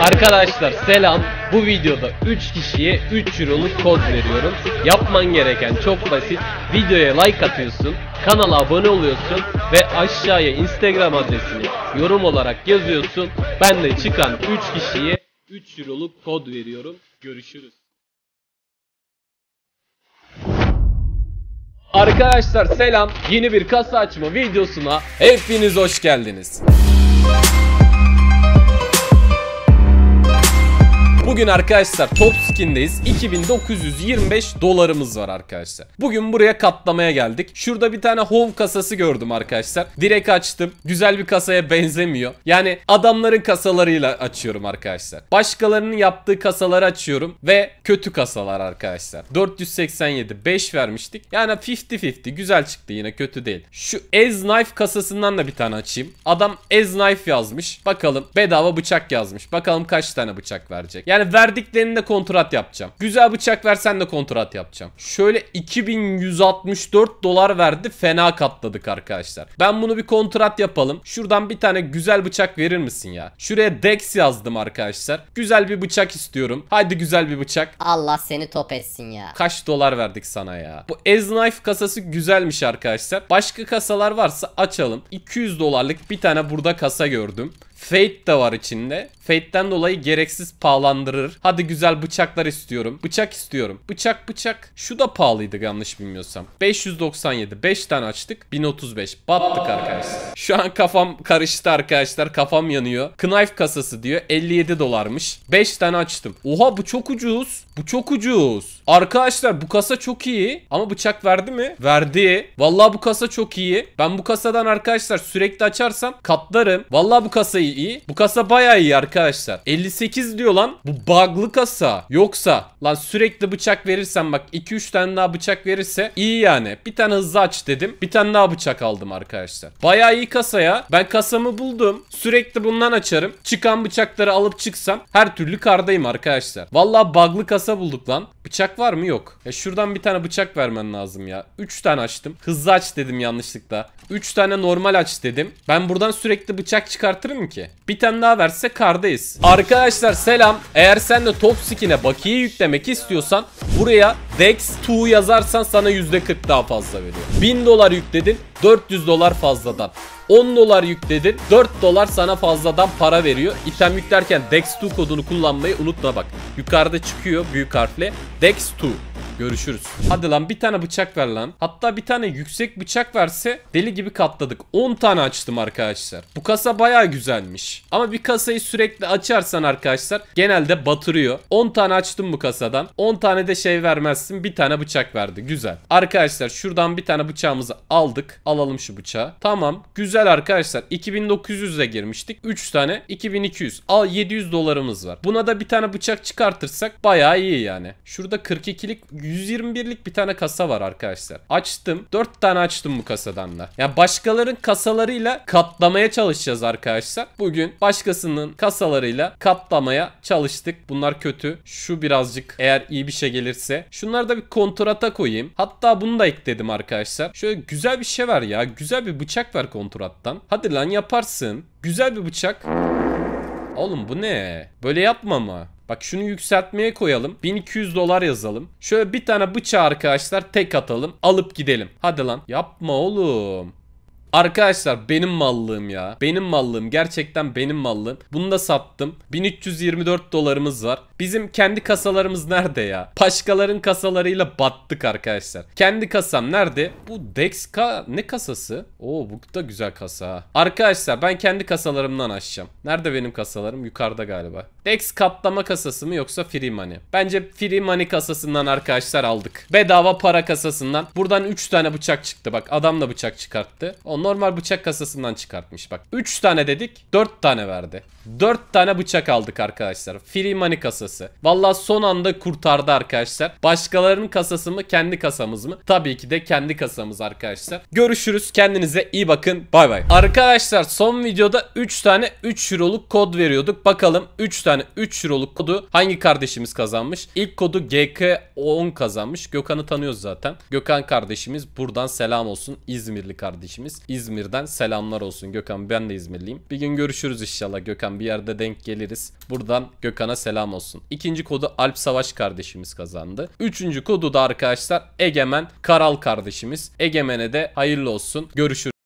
Arkadaşlar selam. Bu videoda 3 kişiye 3 Euro'luk kod veriyorum. Yapman gereken çok basit. Videoya like atıyorsun, kanala abone oluyorsun ve aşağıya Instagram adresini yorum olarak yazıyorsun. Ben de çıkan 3 kişiye 3 Euro'luk kod veriyorum. Görüşürüz. Arkadaşlar selam. Yeni bir kasa açma videosuna hepiniz hoş geldiniz. Bugün arkadaşlar top skin'deyiz. 2925 dolarımız var arkadaşlar. Bugün buraya katlamaya geldik. Şurada bir tane hov kasası gördüm arkadaşlar. Direkt açtım. Güzel bir kasaya benzemiyor. Yani adamların kasalarıyla açıyorum arkadaşlar. Başkalarının yaptığı kasaları açıyorum ve kötü kasalar arkadaşlar. 487 5 vermiştik. Yani 50-50 güzel çıktı yine kötü değil. Şu Ez Knife kasasından da bir tane açayım. Adam Ez Knife yazmış. Bakalım bedava bıçak yazmış. Bakalım kaç tane bıçak verecek. Yani verdiklerinde kontrat yapacağım. Güzel bıçak versen de kontrat yapacağım. Şöyle 2164 dolar verdi. Fena katladık arkadaşlar. Ben bunu bir kontrat yapalım. Şuradan bir tane güzel bıçak verir misin ya? Şuraya Dex yazdım arkadaşlar. Güzel bir bıçak istiyorum. Haydi güzel bir bıçak. Allah seni top etsin ya. Kaç dolar verdik sana ya? Bu Ezknife kasası güzelmiş arkadaşlar. Başka kasalar varsa açalım. 200 dolarlık bir tane burada kasa gördüm. Fate de var içinde. Fate'den dolayı gereksiz pahalandırır. Hadi güzel bıçaklar istiyorum. Bıçak istiyorum. Bıçak bıçak. Şu da pahalıydı yanlış bilmiyorsam. 597. 5 tane açtık. 1035. Battık arkadaşlar. Şu an kafam karıştı arkadaşlar. Kafam yanıyor. Knife kasası diyor. 57 dolarmış. 5 tane açtım. Oha bu çok ucuz. Bu çok ucuz. Arkadaşlar bu kasa çok iyi. Ama bıçak verdi mi? Verdi. Vallahi bu kasa çok iyi. Ben bu kasadan arkadaşlar sürekli açarsam katlarım. Vallahi bu kasayı iyi. Bu kasa baya iyi arkadaşlar. 58 diyor lan. Bu bug'lı kasa. Yoksa lan sürekli bıçak verirsen bak 2-3 tane daha bıçak verirse iyi yani. Bir tane hızlı aç dedim. Bir tane daha bıçak aldım arkadaşlar. Baya iyi bir kasaya ben kasamı buldum. Sürekli bundan açarım. Çıkan bıçakları alıp çıksam her türlü kardayım arkadaşlar. Valla bug'lı kasa bulduk lan. Bıçak var mı? Yok. Ya şuradan bir tane bıçak vermen lazım ya. 3 tane açtım. Hızlı aç dedim yanlışlıkla. 3 tane normal aç dedim. Ben buradan sürekli bıçak çıkartırım ki. Bir tane daha verse kardayız. Arkadaşlar selam. Eğer sen de top skin'e bakiye yüklemek istiyorsan buraya Dex 2 yazarsan sana %40 daha fazla veriyor. 1000 dolar yükledin 400 dolar fazladan. 10 dolar yükledin 4 dolar sana fazladan para veriyor. İtem yüklerken DEX2 kodunu kullanmayı unutma bak. Yukarıda çıkıyor büyük harfle DEX2. Görüşürüz. Hadi lan bir tane bıçak ver lan. Hatta bir tane yüksek bıçak verse deli gibi katladık. 10 tane açtım arkadaşlar. Bu kasa baya güzelmiş. Ama bir kasayı sürekli açarsan arkadaşlar genelde batırıyor. 10 tane açtım bu kasadan. 10 tane de şey vermezsin. Bir tane bıçak verdi. Güzel. Arkadaşlar şuradan bir tane bıçağımızı aldık. Alalım şu bıçağı. Tamam. Güzel arkadaşlar. 2900'e girmiştik. 3 tane 2200. Al 700 dolarımız var. Buna da bir tane bıçak çıkartırsak baya iyi yani. Şurada 42'lik 121'lik bir tane kasa var arkadaşlar. Açtım. 4 tane açtım bu kasadan da. Ya yani başkaların kasalarıyla katlamaya çalışacağız arkadaşlar. Bugün başkasının kasalarıyla katlamaya çalıştık. Bunlar kötü. Şu birazcık eğer iyi bir şey gelirse. Şunları da bir kontrata koyayım. Hatta bunu da ekledim arkadaşlar. Şöyle güzel bir şey var ya. Güzel bir bıçak ver kontrattan. Hadi lan yaparsın. Güzel bir bıçak. Oğlum bu ne? Böyle yapma mı? Bak şunu yükseltmeye koyalım. 1200 dolar yazalım. Şöyle bir tane bıçağı arkadaşlar tek atalım. Alıp gidelim. Hadi lan. Yapma oğlum. Arkadaşlar benim mallığım ya. Benim mallığım. Gerçekten benim mallığım. Bunu da sattım. 1324 dolarımız var. Bizim kendi kasalarımız nerede ya? Başkaların kasalarıyla battık arkadaşlar. Kendi kasam nerede? Bu Dex ka ne kasası? Oo bu da güzel kasa. Arkadaşlar ben kendi kasalarımdan açacağım. Nerede benim kasalarım? Yukarıda galiba. X katlama kasası mı yoksa free money? Bence free money kasasından arkadaşlar aldık. Bedava para kasasından. Buradan 3 tane bıçak çıktı bak. Adam da bıçak çıkarttı. O normal bıçak kasasından çıkartmış bak. 3 tane dedik 4 tane verdi. 4 tane bıçak aldık arkadaşlar. Free money kasası. Valla son anda kurtardı arkadaşlar. Başkalarının kasası mı kendi kasamız mı? Tabii ki de kendi kasamız arkadaşlar. Görüşürüz. Kendinize iyi bakın. Bay bay. Arkadaşlar son videoda 3 tane 3 euroluk kod veriyorduk. Bakalım 3 tane yani 3 Euro'luk kodu hangi kardeşimiz kazanmış? İlk kodu GK10 kazanmış. Gökhan'ı tanıyoruz zaten. Gökhan kardeşimiz buradan selam olsun. İzmirli kardeşimiz. İzmir'den selamlar olsun Gökhan. Ben de İzmirliyim. Bir gün görüşürüz inşallah Gökhan. Bir yerde denk geliriz. Buradan Gökhan'a selam olsun. İkinci kodu Alp Savaş kardeşimiz kazandı. Üçüncü kodu da arkadaşlar Egemen Karal kardeşimiz. Egemen'e de hayırlı olsun. Görüşürüz.